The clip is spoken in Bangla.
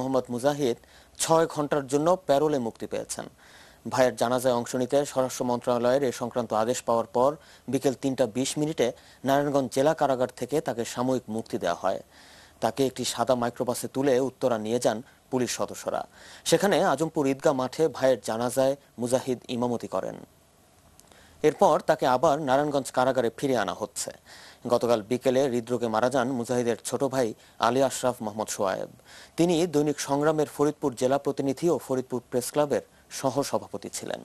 মোহাম্মদ মুজাহিদ ছয় ঘন্টার জন্য প্যারোলে মুক্তি পেয়েছেন ভাইয়ের জানাজায় অংশ নিতে স্বরাষ্ট্র মন্ত্রণালয়ের এ সংক্রান্ত আদেশ পাওয়ার পর বিকেল তিনটা বিশ মিনিটে নারায়ণগঞ্জ জেলা কারাগার থেকে তাকে সাময়িক মুক্তি দেওয়া হয় তাকে একটি সাদা মাইক্রোবাসে তুলে উত্তরা নিয়ে যান পুলিশ সদস্যরা সেখানে আজমপুর ঈদগাহ মাঠে ভাইয়ের জানাজায় মুজাহিদ ইমামতি করেন এরপর তাকে আবার নারায়ণগঞ্জ কারাগারে ফিরে আনা হচ্ছে গতকাল বিকেলে হৃদরোগে মারা যান মুজাহিদের ছোট ভাই আলী আশরাফ মোহাম্মদ সোয়ায়েব তিনি দৈনিক সংগ্রামের ফরিদপুর জেলা প্রতিনিধি ও ফরিদপুর প্রেস ক্লাবের সহসভাপতি ছিলেন